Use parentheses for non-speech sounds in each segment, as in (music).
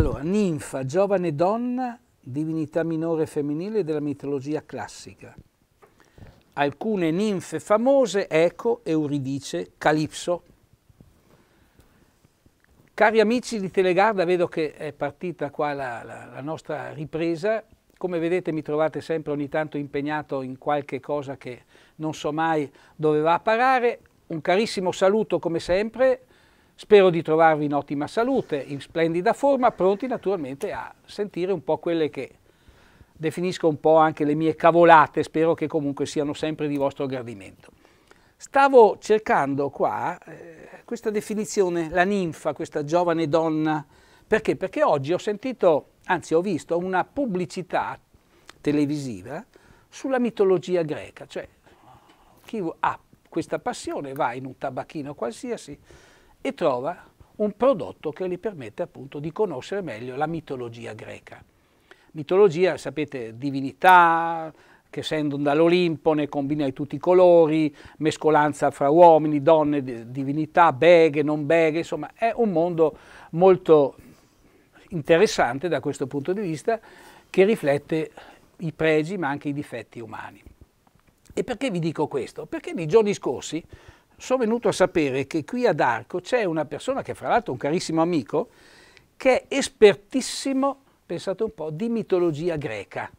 Allora, ninfa, giovane donna, divinità minore femminile della mitologia classica. Alcune ninfe famose, Eco, Euridice, Calipso. Cari amici di Telegarda, vedo che è partita qua la, la, la nostra ripresa. Come vedete mi trovate sempre ogni tanto impegnato in qualche cosa che non so mai dove va a parare. Un carissimo saluto come sempre Spero di trovarvi in ottima salute, in splendida forma, pronti naturalmente a sentire un po' quelle che definisco un po' anche le mie cavolate, spero che comunque siano sempre di vostro gradimento. Stavo cercando qua eh, questa definizione, la ninfa, questa giovane donna, perché? Perché oggi ho sentito, anzi ho visto una pubblicità televisiva sulla mitologia greca, cioè chi ha questa passione va in un tabacchino qualsiasi, e trova un prodotto che gli permette appunto di conoscere meglio la mitologia greca. Mitologia, sapete, divinità che essendo dall'Olimpo, ne combina tutti i colori, mescolanza fra uomini, donne, divinità, beghe, non beghe, insomma è un mondo molto interessante da questo punto di vista che riflette i pregi ma anche i difetti umani. E perché vi dico questo? Perché nei giorni scorsi sono venuto a sapere che qui ad Arco c'è una persona che fra l'altro è un carissimo amico, che è espertissimo, pensate un po', di mitologia greca.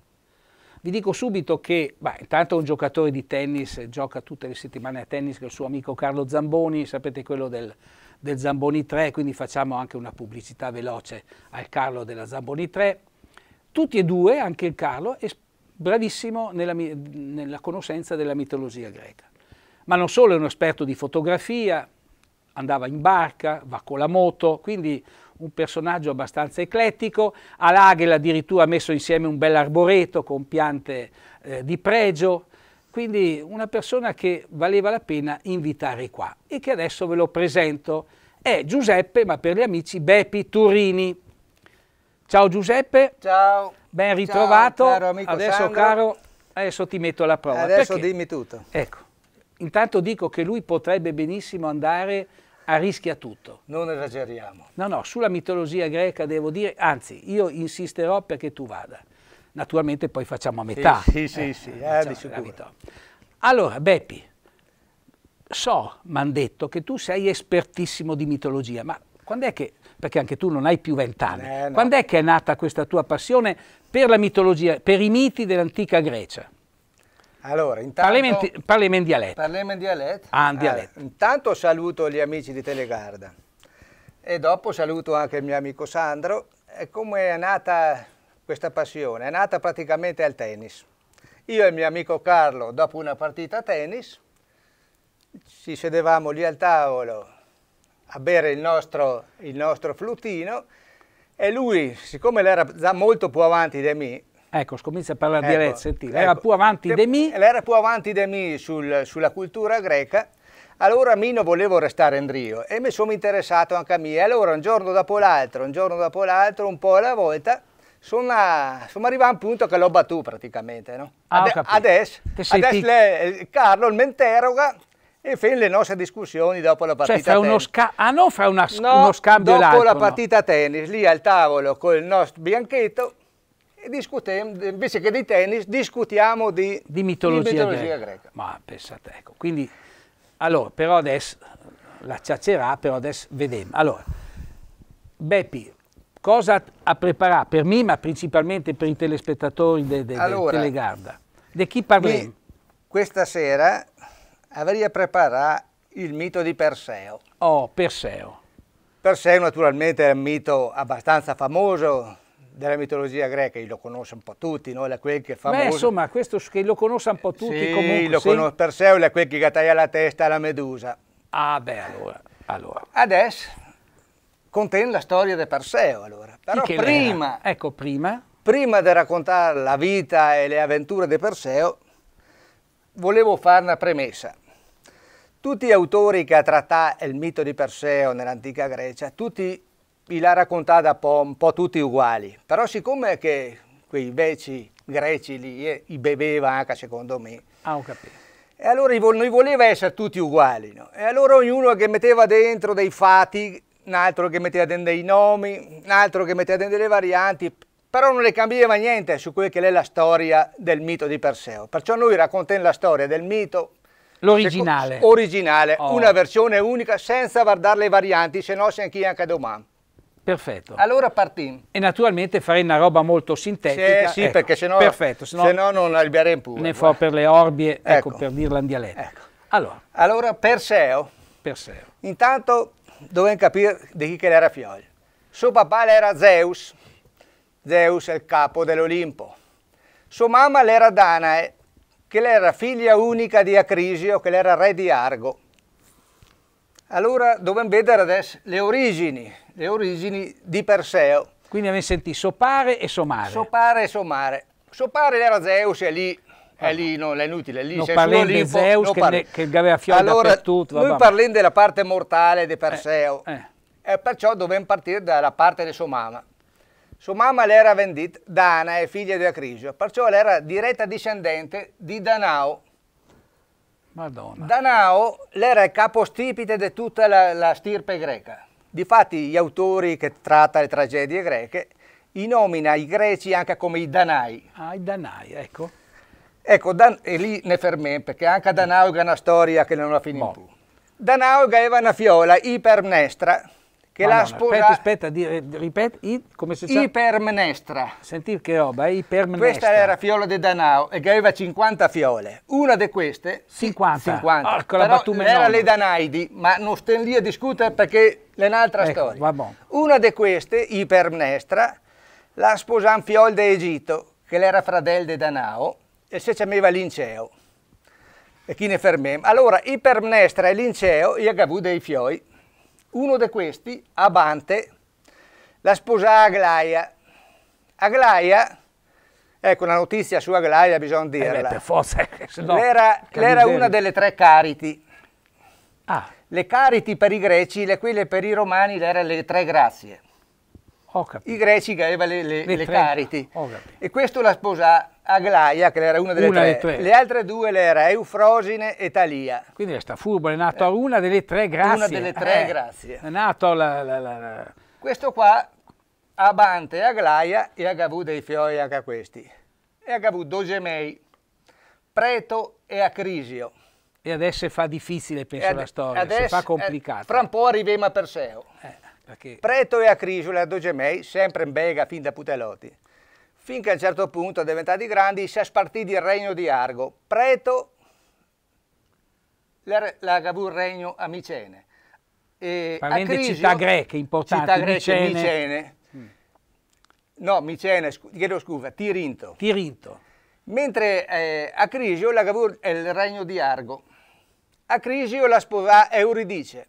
Vi dico subito che, beh, intanto è un giocatore di tennis, gioca tutte le settimane a tennis con il suo amico Carlo Zamboni, sapete quello del, del Zamboni 3, quindi facciamo anche una pubblicità veloce al Carlo della Zamboni 3. Tutti e due, anche il Carlo, è bravissimo nella, nella conoscenza della mitologia greca ma non solo è un esperto di fotografia, andava in barca, va con la moto, quindi un personaggio abbastanza eclettico. A Lagel addirittura ha messo insieme un bel arboreto con piante eh, di pregio, quindi una persona che valeva la pena invitare qua e che adesso ve lo presento. È Giuseppe, ma per gli amici, Beppi Turini. Ciao Giuseppe. Ciao. Ben ritrovato. Ciao, caro adesso, caro, adesso ti metto alla prova. Adesso Perché? dimmi tutto. Ecco Intanto dico che lui potrebbe benissimo andare a rischia tutto. Non esageriamo. No, no, sulla mitologia greca devo dire, anzi, io insisterò perché tu vada. Naturalmente poi facciamo a metà. Sì, sì, eh, sì, eh, eh, diciamo Allora, Beppi, so, mi hanno detto, che tu sei espertissimo di mitologia, ma quando è che, perché anche tu non hai più vent'anni, eh, no. quando è che è nata questa tua passione per la mitologia, per i miti dell'antica Grecia? Allora, intanto, parliamo, in, parliamo in dialetto. Parliamo in dialetto. Ah, in dialetto. Ah, intanto saluto gli amici di Telegarda e dopo saluto anche il mio amico Sandro. E come è nata questa passione? È nata praticamente al tennis. Io e il mio amico Carlo, dopo una partita a tennis, ci sedevamo lì al tavolo a bere il nostro, il nostro flutino e lui, siccome era già molto più avanti di me, Ecco, scomincia a parlare ecco, di Arezzo, ecco. era più avanti di me. Era più avanti di me sul, sulla cultura greca, allora mi non volevo restare in Rio e mi sono interessato anche a me. E Allora un giorno dopo l'altro, un giorno dopo l'altro, un po' alla volta, sono, a, sono arrivato a un punto che l'ho battuto praticamente. No? Ah, Ade adesso, adesso le, eh, Carlo mi interroga e fin le nostre discussioni dopo la cioè, partita cioè, fra tennis. Uno ah no, fra no, uno scambio e l'altro. dopo la partita no. tennis, lì al tavolo con il nostro bianchetto, invece che di tennis discutiamo di, di mitologia, di mitologia greca. greca. Ma pensate, ecco, quindi, allora, però adesso, la ciacerà, però adesso vediamo. Allora, Beppi, cosa ha preparato per me, ma principalmente per i telespettatori del de, de Telegarda? Di chi parliamo? Questa sera avrei preparato il mito di Perseo. Oh, Perseo. Perseo naturalmente è un mito abbastanza famoso della mitologia greca, lo conosce un po' tutti, no? È quel che è Beh, insomma, questo che lo conosce un po' tutti sì, comunque. Lo sì, conos- Perseo è quel che taglia la testa alla Medusa. Ah, beh, allora. allora. Adesso contiene la storia di Perseo, allora. Però prima, ecco, prima. prima di raccontare la vita e le avventure di Perseo, volevo fare una premessa. Tutti gli autori che ha trattato il mito di Perseo nell'antica Grecia, tutti l'ha raccontata un po', tutti uguali, però siccome che quei vecchi greci lì eh, i beveva anche secondo me. Ah, ho capito. E allora non voleva essere tutti uguali, no? E allora ognuno che metteva dentro dei fatti, un altro che metteva dentro dei nomi, un altro che metteva dentro delle varianti, però non le cambiava niente su quella che è la storia del mito di Perseo. Perciò noi raccontiamo la storia del mito L'originale. Originale, originale oh. una versione unica senza guardare le varianti, se no si anche domani. Perfetto. Allora partiamo. E naturalmente farei una roba molto sintetica. sì, sì ecco, perché sennò, perfetto, sennò sennò non albiare pure. Ne eh. fo per le orbie, ecco, ecco per dirla in dialetto. Ecco. Allora. allora, Perseo. Perseo. Intanto dovevamo capire di chi che era figlio. Suo papà era Zeus. Zeus è il capo dell'Olimpo. Sua mamma era Danae, che era figlia unica di Acrisio, che era re di Argo. Allora dobbiamo vedere adesso le origini, le origini di Perseo. Quindi abbiamo sentito sopare e somare. Sopare e somare. Sopare era Zeus è lì è ah. lì, no, è inutile, lì no, se parliamo di Zeus no, che, ne, che aveva fiori allora, dappertutto. Vabbè. Noi parliamo della parte mortale di Perseo, eh, eh. e perciò dobbiamo partire dalla parte di Somama. Somama era vendita Dana, è figlia di Acrisio, perciò era diretta discendente di Danao, Madonna. Danao l'era il capostipite di tutta la, la stirpe greca. Difatti gli autori che tratta le tragedie greche i nomina i greci anche come i danai. Ah, i danai, ecco. Ecco, Dan e lì ne fermento, perché anche a Danauga è una storia che non la finì più. Danauga aveva una fiola ipermnestra, che Madonna, l'ha sposata. Aspetta, aspetta, eh, ripeti, come si chiama? Ipermenestra. Senti che roba, eh? ipermenestra. Questa era Fiola de Danao e che aveva 50 fiole. Una di queste... 50? 50. Orco, Però era le Danaidi, ma non stiamo lì a discutere perché è un'altra ecco, storia. Vabbè. Una di queste, Ipermenestra, la sposan Fiol de Egitto, che era fratello de Danao, e se chiamava Linceo. E chi ne fermem. Allora, Ipermenestra e Linceo, gli agavù dei fioi uno di questi, Abante, la sposò Aglaia. Aglaia, ecco una notizia su Aglaia bisogna dirla. Eh beh, per forza, (laughs) no, l'era, l'era una delle tre cariti. Ah. Le cariti per i greci, le, quelle per i romani erano le tre grazie. I greci che avevano le, le, le, le cariti. E questo la sposò Aglaia, che era una delle una tre. tre. le altre due le era Eufrosine e Talia. Quindi sta furba, è nato a una delle tre, grazie. Una delle tre, eh, grazie. È nato la, la, la, Questo qua, Abante Aglaia e Agavù dei Fiori anche a questi. E Agavù Dogemei, Preto e Acrisio. E adesso fa difficile, penso, ad, la storia, adesso, si fa complicata. Eh, fra un po' arriviamo a Perseo. Eh, perché... Preto e Acrisio, la Dogemei, sempre in bega fin da Puteloti finché a un certo punto, diventati grandi, si è spartiti il regno di Argo, Preto, l'Agabur regno a Micene. E Parlende Acrisio, città greche importanti, città greche, Micene. Micene. Mm. No, Micene, chiedo scusa, Tirinto. Tirinto. Mentre eh, Acrisio, l'Agabur è il regno di Argo. A Crisio la sposò Euridice.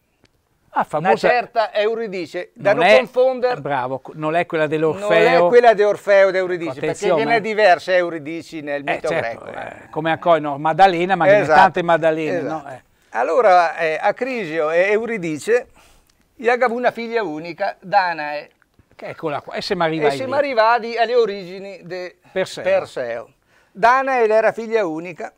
La ah, famosa... Una certa Euridice, da non, non è... confondere... Bravo, non è quella dell'Orfeo. Non è quella di Orfeo ed Euridice, Attenzione. perché viene diversa Euridice nel eh, mito eh, certo, greco. Eh. eh. Come a Coino, Maddalena, ma esatto. tante Maddalene. Esatto. No? Eh. Allora, Acrisio e Euridice gli aveva una figlia unica, Danae. Che eccola qua, e se arrivati. E siamo arrivati alle origini di Perseo. Perseo. Danae era figlia unica.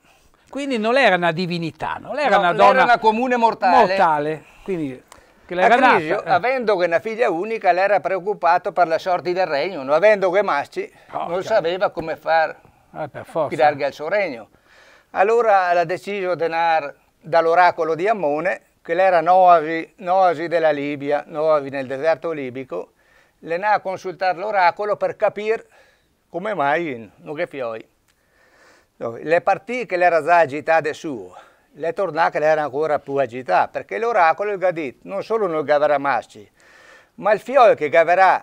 Quindi non era una divinità, non era no, una donna... era una comune mortale. Mortale, quindi che Acrisio, eh. avendo che una figlia unica, l'era preoccupato per la sorte del regno, non avendo che masci, oh, non sapeva come far eh, tirargli al suo regno. Allora l'ha deciso di Denar dall'oracolo di Ammone, che l'era noasi, Noavi della Libia, noasi nel deserto libico, le ha a consultare l'oracolo per capire come mai non che fioi. Le partì che l'era già agitate suo, le tornacre erano ancora più agitate, perché l'oracolo il gadit non solo non gaverà masci, ma il fiore che gaverà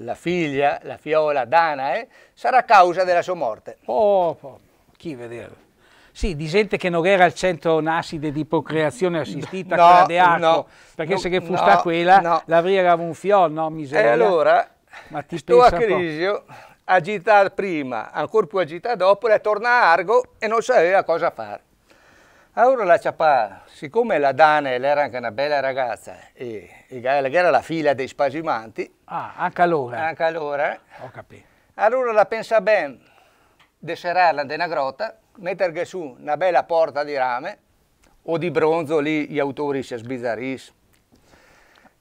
la figlia, la fiola Danae, eh, sarà causa della sua morte. Oh, oh chi vedeva? Sì, di gente che non era al centro nascide di procreazione assistita, no, quella di Arco, no, perché no, se che fu no, quella, no. l'avrei un fiore, no, miseria. E allora, ma ti sto a Crisio, agita prima, ancora più agita dopo, le torna a Argo e non sapeva cosa fare. Allora la ciappa, siccome la Danel era anche una bella ragazza e, e era la figlia dei spasimanti. Ah, anche allora. Anche allora. Ho capito. Allora la pensa ben di serrarla in una grotta, mettere su una bella porta di rame o di bronzo, lì gli autori si sbizzarriscono.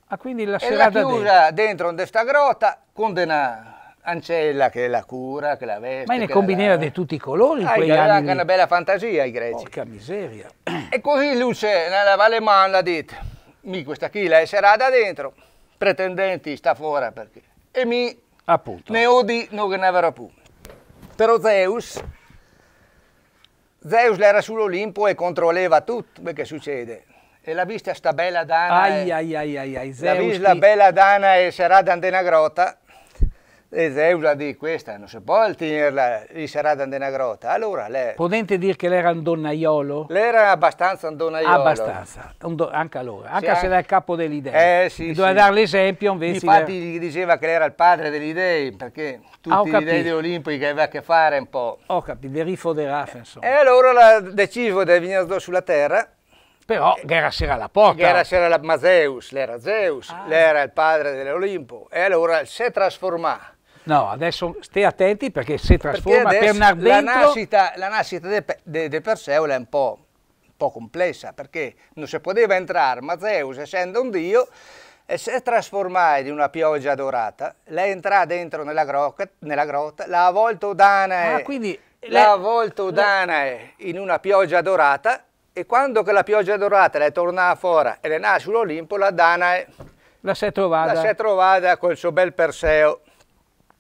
Ah, quindi la serata e la chiusa dentro, dentro questa grotta con una Ancella che la cura, che la veste. Ma ne combinava la... di tutti i colori in quegli anni. anche una bella fantasia i greci. Porca miseria. (clears throat) E così Luce nella Valle Manna dite, mi questa chi la sarà da dentro, pretendenti sta fuori perché... E mi Appunto. ne odi non ne avrà più. Però Zeus, Zeus era sull'Olimpo e controllava tutto, perché succede? e la vista sta bella dana. Ai, ai, ai, ai, ai, la vista ti... bella dana e sarà andare in grotta e Eseula di questa, non si può tenerla inserata in una grotta. Allora lei... Potete dire che lei era un donnaiolo? Lei era abbastanza un donnaiolo. Abbastanza, un do... anche allora, anche sì, se eh. era il capo degli dei. Eh sì, Doveva sì. dare l'esempio invece... Infatti gli diceva che lei era il padre degli dei, perché ah, tutti ah, gli dei olimpici che aveva a che fare un po'. Ho capito, di rifoderare insomma. E allora ha deciso di venire sulla terra però eh, Gera c'era la porta. Gera c'era la Mazeus, l'era Zeus, ah. l'era il padre dell'Olimpo. E allora si è trasformato. No, adesso stai attenti perché si trasforma perché un ardente. La nascita, la nascita del de, de Perseula è un po', un po', complessa perché non si poteva entrare, ma Zeus essendo un dio e eh, se trasformai in una pioggia dorata, lei entra dentro nella, groca, nella grotta, l'ha avvolto Danae, ah, quindi l'ha avvolto Danae in una pioggia dorata e quando quella pioggia dorata le tornava fuori e le nasce sull'Olimpo, la Danae La si è trovata col suo bel Perseo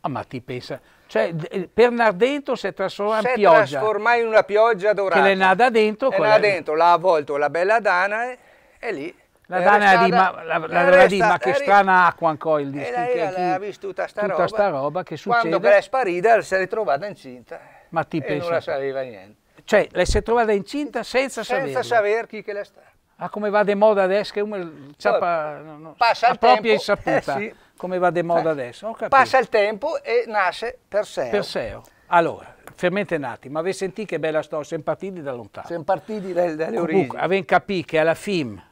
Ah, ma ti pensa, cioè eh, per Nardento si è trasforma in pioggia. Si è trasforma in una pioggia dorata. Che le nada dentro. Le nata dentro, l'ha avvolto la bella Dana e, e lì. La Dana di, ma, la, la, la di, ma che strana acqua ancora il disco. E lei l'ha vissuta sta tutta roba. sta roba che succede. Quando che è sparita si è ritrovata incinta. Ma ti pensa. non la sapeva niente. Cioè, lei si è trovata incinta senza, sapere. Senza saper chi che la sta. Ah, come va di moda adesso che uno ciappa, no, no, passa il propria tempo. insaputa. Eh sì, come va di moda cioè, adesso. Passa il tempo e nasce Perseo. Perseo. Oh. Allora, fermate nati, ma avete sentito che bella storia, siamo partiti da lontano. Siamo partiti dalle, dalle Comunque, origini. Avete capito che alla fine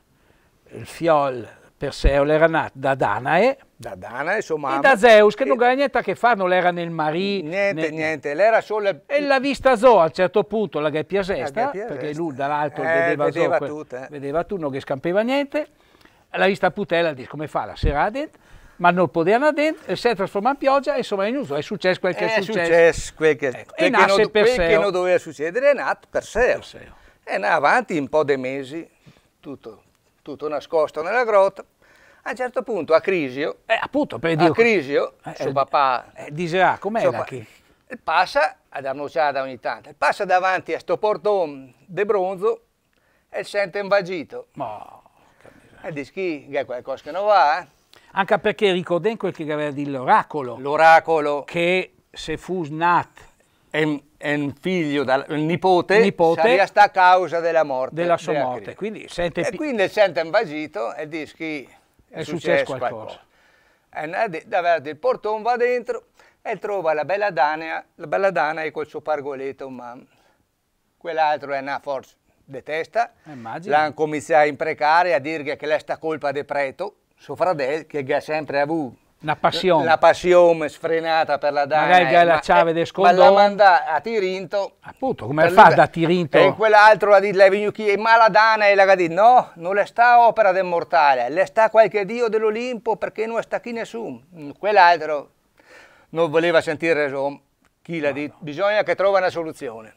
il fiol Perseo era nato da Danae, da Danae, insomma. E da Zeus, che non aveva niente a che fare, non era nel marì. Niente, nel... niente, l'era solo... E l'ha vista Zo a un certo punto, la Gaia Sesta, perché lui dall'alto eh, vedeva, vedeva tutto, eh. vedeva tutto, non che scampeva niente. L'ha vista Putella, dice come fa la sera ma non potevano dentro, eh, si è trasformato in pioggia, insomma è inuso, è successo quel che è, è successo. successo quel che, ecco. quel e nasce non, Perseo. Quel che non doveva succedere è nato per sé. E avanti un po' di mesi, tutto, tutto, nascosto nella grotta. A un certo punto a Crisio, eh, appunto, per Dio, a Crisio, eh, eh, suo papà... Eh, dice, ah, com'è la chi? Passa ad annociare ogni tanto, passa davanti a sto portone di bronzo e sente un vagito. Ma... E dice che è qualcosa che non va, eh? anche perché Ricoden quel che aveva di l'oracolo. L'oracolo. Che se fu nat è un figlio, dal, un nipote, nipote sarebbe sta causa della morte. Della sua della morte. Quindi sente... E quindi sente invasito e dice che è, è successo, successo qualcosa. qualcosa. E davanti il portone va dentro e trova la bella Dana, la bella Dana col suo pargoletto, ma quell'altro è una forza Detesta, testa. Eh, L'hanno cominciato a imprecare, a dirgli che lei sta colpa del preto suo fratello che ha sempre avuto una passione. La passione sfrenata per la Dana. Magari che la Ciave eh, del Ma la manda a Tirinto. Appunto, come fa da Tirinto? E quell'altro ha detto, ma la Dana e la ha detto, no, non le sta opera del mortale, le sta qualche dio dell'Olimpo perché non sta qui nessuno. Mm, quell'altro non voleva sentire ragione. Chi l'ha no, detto? No. Bisogna che trova una soluzione.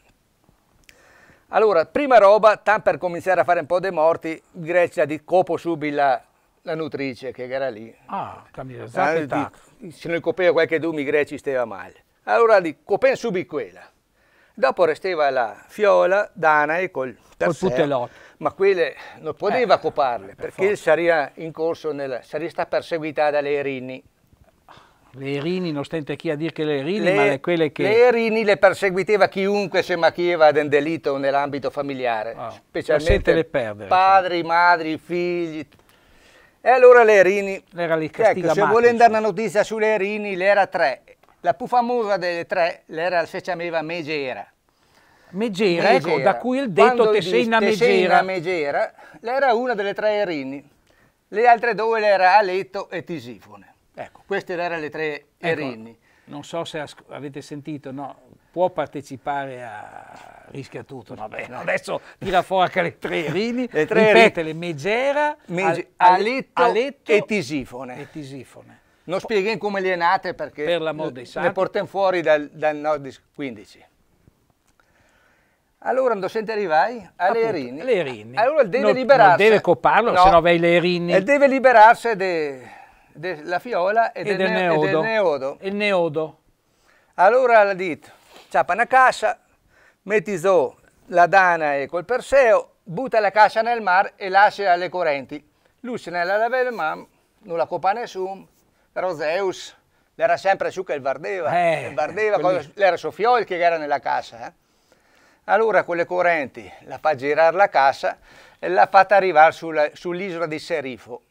Allora, prima roba, tanto per cominciare a fare un po' dei morti, Grecia di copo subito la la nutrice che era lì. Ah, cammina, ah, esatto. Se non copeva qualche due greci stava male. Allora lì, copen subì quella. Dopo restava la fiola, Danae col, col putelotto. Ma quelle non poteva eh, coparle per perché forza. sarebbe in corso, nella, sarebbe stata perseguitata dalle Erini. Le Erini, non stente chi a dire che le Erini, le, ma le, quelle che... Le Erini le perseguiteva chiunque se macchieva del delitto nell'ambito familiare. Oh, specialmente le perdere, padri, cioè. madri, figli, e allora l'Erini, ecco, se volete dare una notizia sulle sull'Erini, l'era 3. La più famosa delle tre, l'era se c'aveva Megera. Megera, Ecco, da cui il detto te sei una megera. megera. L'era una delle tre Erini. Le altre due l'era Aletto e Tisifone. Ecco, queste erano le tre ecco, Erini. Ecco, non so se avete sentito, no? può partecipare a rischia tutto. No, beh, no, eh. adesso tira fuori anche le tre (laughs) rini, le tre le Megera, Mege al, Aletto, Aletto e Tisifone. E tisifone. Non spieghi come li è nate perché per l'amor dei santi. le portiamo fuori dal, dal Nord 15. Allora, quando senti arrivai? Alle Appunto, Erini. Alle Erini. Allora deve non, liberarsi. Non deve coparlo, no. se no vai le Erini. E deve liberarsi della fiola e, e del, del, neodo. e del neodo. Il neodo. Allora la dito ciappa una cassa, metti Zo, la Dana e col Perseo, butta la cassa nel mare e lascia alle correnti. Luce nella lavella, ma non la copa nessuno, però Zeus l'era sempre su che il Vardeva, eh, il Vardeva, quelli... l'era Sofiol che era nella cassa. Eh? Allora con le correnti la fa girare la cassa e l'ha fatta arrivare sull'isola sull di Serifo.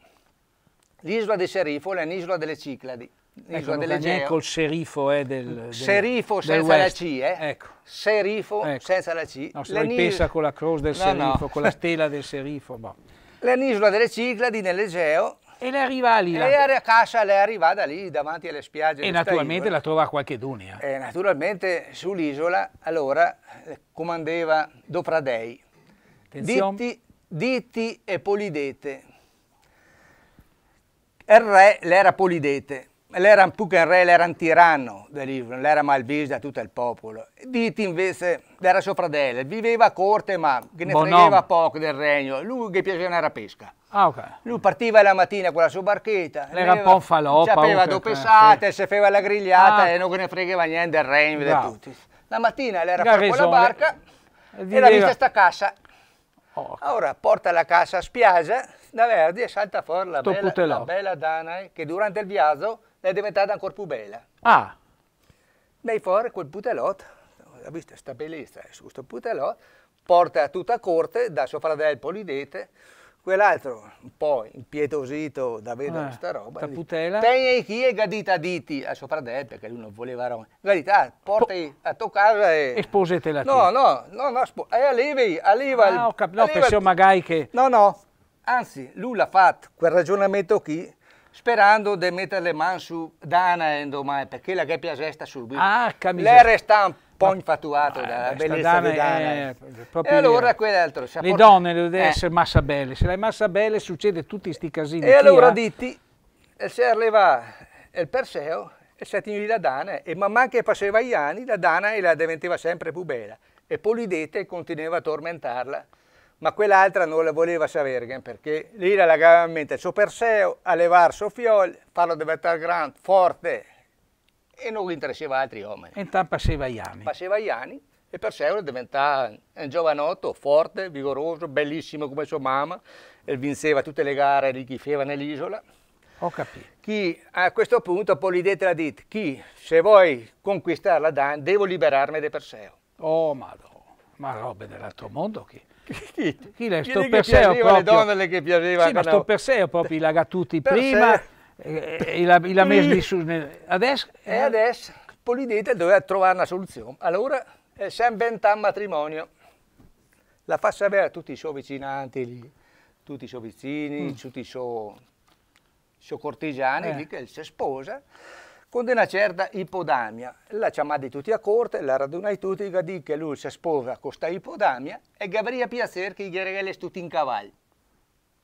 L'isola di Serifo è un'isola delle Cicladi. Ecco, dell'Egeo. col il sceriffo eh, del, del, Serifo del senza la C, eh? Ecco. Serifo ecco. senza la C. No, se L'anil... lui pensa con la croce del no, serifo, no. con la (laughs) stella del serifo. Boh. L'isola delle Cicladi nell'Egeo. E lei arriva lì. Lei a casa lei è arrivata lì davanti alle spiagge. E naturalmente isola. la trova a qualche dunia. Eh. E naturalmente sull'isola allora eh, comandeva Dopradei. Ditti, ditti e Polidete. Il er re l'era Polidete l'era un re, l'era un tiranno derivano, l'era malvigio da tutto il popolo. Viti invece era suo fratello, viveva a corte ma che ne bon fregava nome. poco del regno, lui che piaceva era pesca. Ah, okay. Lui partiva la mattina con la sua barchetta, era un po' falò, sapeva dove pesate, eh, sì. sapeva la grigliata ah. e non ne fregava niente del regno di tutti. La mattina l'era con la barca e, e la vista sta cassa. Oh. Ora porta la cassa a spiaggia da Verdi e salta fuori la bella, putelò. la bella Danae che durante il viaggio è diventata ancora più bella. Ah! Dai fuori quel putelot, ha visto, sta bellissima, bellezza, questo putelot, porta a tutta corte da suo fratello Polidete, quell'altro un po' impietosito da vedere ah, sta roba, la putela. Teni chi è gadita diti a suo fratello, perché lui non voleva roba. Gadita, ah, porti po a toccare e... E sposetela No, no, no, no, e allevi, alleva... Ah, ho capito, no, pensavo magari che... No, no, anzi, lui l'ha fatto, quel ragionamento qui sperando di mettere le mani su Dana e domani, perché la che piacesta sul bimbo. Ah, L'era sta un po' infatuato ah, dalla bellezza Dana di Dana. È, è e allora quell'altro... Le portato. donne devono eh. essere massa belle, se le massa belle succede tutti questi casini. E allora ha? ditti, si arriva il Perseo e si attingeva la Dana e man mano che passava gli anni la Dana la diventava sempre più bella e Polidete continuava a tormentarla ma quell'altra non la voleva Savergen eh, perché lì la legava in mente suo Perseo, a allevar suo Fiol, farlo diventare grande, forte e non interessava altri uomini. E intanto passava gli Iani. Passava anni e Perseo diventava un giovanotto forte, vigoroso, bellissimo come sua mamma, e vinceva tutte le gare di chi feva nell'isola. Ho capito. Chi a questo punto Polidete la dit, chi se vuoi conquistare la Dan devo liberarmi di Perseo. Oh madò, ma robe dell'altro mondo che chi, chi le sto per sé proprio... le donne che piacevano sì, ma sto per sé proprio i lagatuti per prima e, eh, la, messi su adesso e adesso Polidete doveva trovare una soluzione allora si è inventato un matrimonio la fa sapere a tutti i suoi vicinanti lì, tutti i suoi vicini mm. tutti i suoi, suoi cortigiani eh. lì che si sposa con una certa ipodamia. La chiamate tutti a corte, la radunai tutti, e dì che lui si sposa con questa ipodamia e che avrebbe piacere che gli regalesse tutti in cavallo.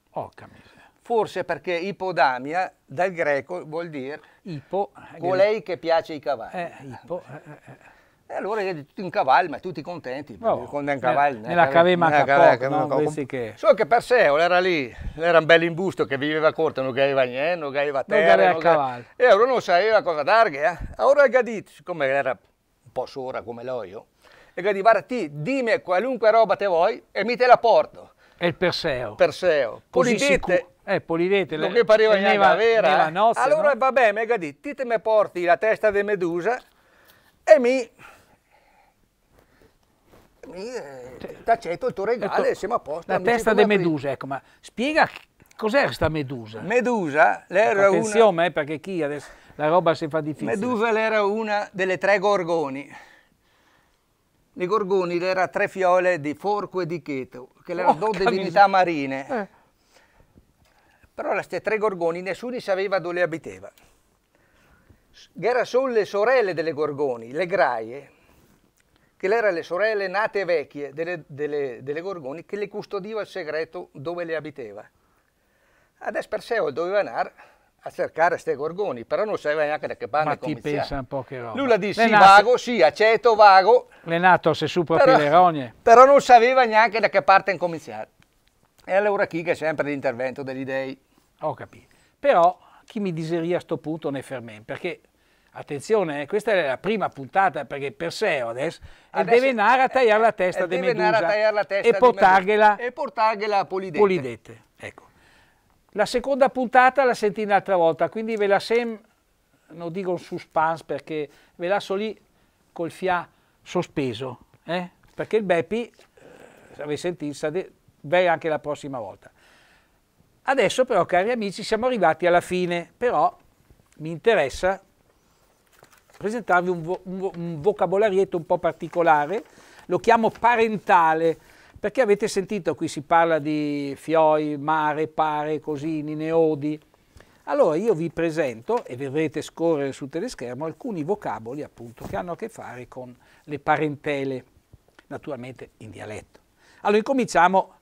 Porca oh, miseria. Forse perché ipodamia dal greco vuol dire Ipo, eh, colei che piace i cavalli. Eh, ipo, eh, eh. eh. E allora è tutti in cavallo, ma tutti contenti. Oh, quando in cavallo, ne, nella cavema capoc, no? che... Solo che Perseo era lì, era un bel imbusto che viveva corto, non aveva niente, non aveva terra. Non aveva cavallo. E ora non sapeva cosa darghe. Eh? Allora Gadit, siccome era un po' sora come l'oio, e Gadit, guarda, ti, dimmi qualunque roba te vuoi e mi te la porto. E il Perseo. Perseo. Polidete, eh, Polidete, non mi pareva niente neva, vera. Eh. nozze, allora no? vabbè, mi ha detto, ti te me porti la testa di Medusa e mi lì, eh, Taceto, il Torregale, ecco, siamo a posto. La testa di Medusa, ecco, ma spiega cos'è questa medusa? Medusa, l'era ecco, attenzione, eh, perché chi adesso la roba si fa difficile. Medusa era una delle tre gorgoni. Le gorgoni erano tre fiole di forco e di cheto, che erano due divinità marine. Eh. Però queste tre gorgoni nessuno sapeva dove abitava. Era solo le sorelle delle gorgoni, le graie, che erano le sorelle nate vecchie delle, delle, delle Gorgoni, che le custodiva il segreto dove le abitava. Adesso Perseo doveva andare a cercare queste gorgoni, però non sapeva neanche da che parte Ma cominciare. pensa un po' che roba. Lui la disse, sì, vago, sì, aceto, vago. Le nato se su però, le rogne. Però non sapeva neanche da che parte cominciare. E allora chi che è sempre l'intervento degli dei. Ho capito. Però chi mi diseria a sto punto ne fermento, perché Attenzione, eh, questa è la prima puntata perché Perseo adesso, eh, adesso deve andare a eh, tagliare la testa di Medusa la testa e, portarghela, e portarghela a Polidete. Polidete. Ecco. La seconda puntata la sentite un'altra volta, quindi ve la sem, non dico un suspense perché ve la so lì col fià sospeso, eh? perché il Beppi, se avete sentito, verrà anche la prossima volta. Adesso però, cari amici, siamo arrivati alla fine, però mi interessa presentarvi un, vo un, vo un vocabolarietto un po' particolare, lo chiamo parentale, perché avete sentito qui si parla di fioi, mare, pare, cosini, neodi. Allora io vi presento e vedrete scorrere sul teleschermo alcuni vocaboli appunto che hanno a che fare con le parentele, naturalmente in dialetto. Allora incominciamo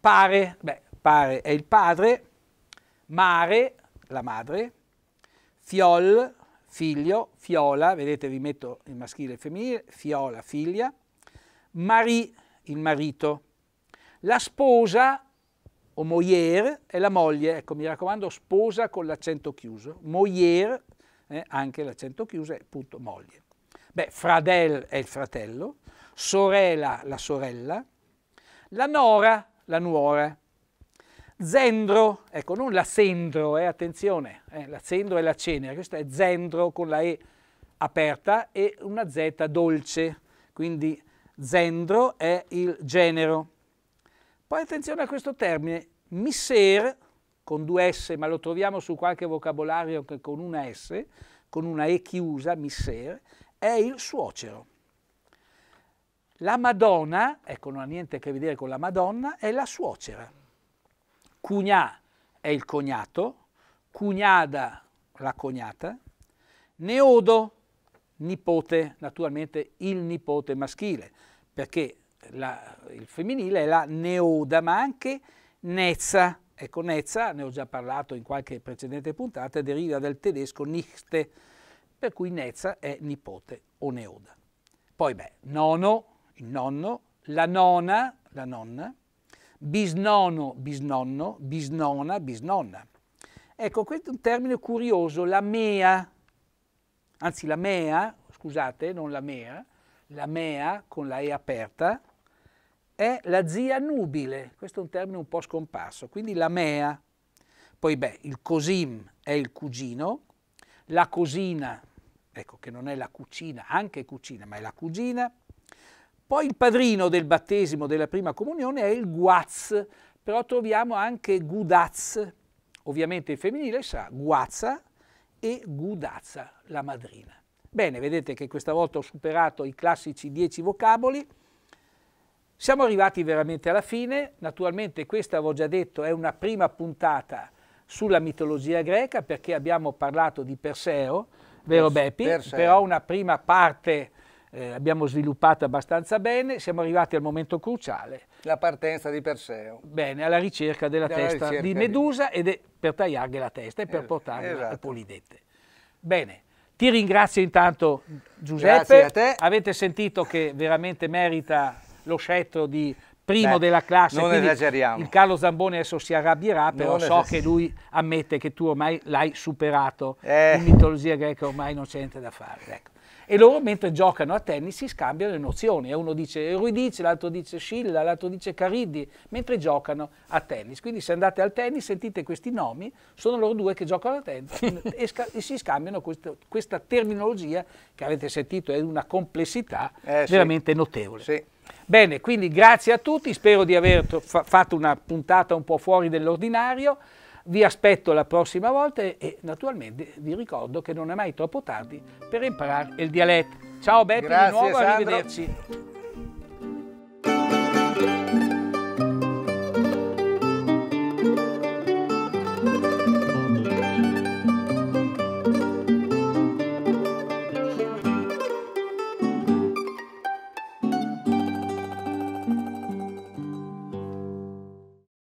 pare, beh, pare è il padre, mare, la madre, fiol, figlio, Fiola, vedete vi metto il maschile e il femminile, Fiola, figlia, Marie, il marito, la sposa o moyer è la moglie, ecco mi raccomando sposa con l'accento chiuso, moyer eh, anche l'accento chiuso è appunto moglie. Beh, fradel è il fratello, sorella la sorella, la nora la nuora, Zendro, ecco, non la Sendro, eh, attenzione, eh, la Sendro è la cenere, questa è Zendro con la E aperta e una Z dolce, quindi Zendro è il genero. Poi attenzione a questo termine, miser, con due S, ma lo troviamo su qualche vocabolario che con una S, con una E chiusa, miser, è il suocero. La Madonna, ecco non ha niente a che vedere con la Madonna, è la suocera. Cugnà è il cognato, cugnada la cognata, neodo nipote, naturalmente il nipote maschile, perché la, il femminile è la neoda, ma anche nezza. Ecco, nezza, ne ho già parlato in qualche precedente puntata, deriva dal tedesco nichte, per cui nezza è nipote o neoda. Poi, beh, nono, il nonno, la nona, la nonna, bisnono, bisnonno, bisnona, bisnonna. Ecco, questo è un termine curioso, la mea, anzi la mea, scusate, non la mea, la mea con la E aperta, è la zia nubile, questo è un termine un po' scomparso, quindi la mea. Poi beh, il cosim è il cugino, la cosina, ecco che non è la cucina, anche cucina, ma è la cugina, poi il padrino del battesimo della prima comunione è il Guaz, però troviamo anche Gudaz, ovviamente il femminile sa Guazza e Gudazza, la madrina. Bene, vedete che questa volta ho superato i classici dieci vocaboli. Siamo arrivati veramente alla fine, naturalmente questa avevo già detto è una prima puntata sulla mitologia greca perché abbiamo parlato di Perseo, vero Beppi? Perseo. Però una prima parte eh, abbiamo sviluppato abbastanza bene, siamo arrivati al momento cruciale. La partenza di Perseo. Bene, alla ricerca della, della testa ricerca di Medusa di... ed è per tagliargli la testa e per es portarla esatto. al Polidette. Bene, ti ringrazio intanto Giuseppe. Grazie a te. Avete sentito che veramente merita lo scettro di primo Beh, della classe. Non esageriamo. Il Carlo Zamboni adesso si arrabbierà, però so che lui ammette che tu ormai l'hai superato. Eh. In mitologia greca ormai non c'è niente da fare. Ecco e loro mentre giocano a tennis si scambiano le nozioni, uno dice Ruidice, l'altro dice Scilla, l'altro dice Cariddi, mentre giocano a tennis. Quindi se andate al tennis sentite questi nomi, sono loro due che giocano a tennis (laughs) e, e, si scambiano questo, questa terminologia che avete sentito è una complessità eh, veramente sì. notevole. Sì. Bene, quindi grazie a tutti, spero di aver fatto una puntata un po' fuori dell'ordinario. Vi aspetto la prossima volta e naturalmente vi ricordo che non è mai troppo tardi per imparare il dialetto. Ciao Beppe, Grazie, di nuovo, Sandro. arrivederci.